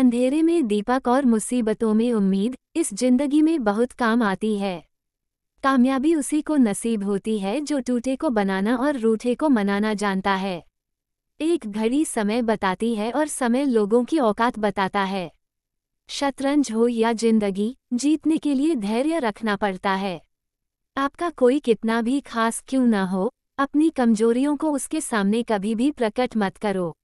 अंधेरे में दीपक और मुसीबतों में उम्मीद इस जिंदगी में बहुत काम आती है कामयाबी उसी को नसीब होती है जो टूटे को बनाना और रूठे को मनाना जानता है एक घड़ी समय बताती है और समय लोगों की औकात बताता है शतरंज हो या जिंदगी जीतने के लिए धैर्य रखना पड़ता है आपका कोई कितना भी खास क्यों न हो अपनी कमजोरियों को उसके सामने कभी भी प्रकट मत करो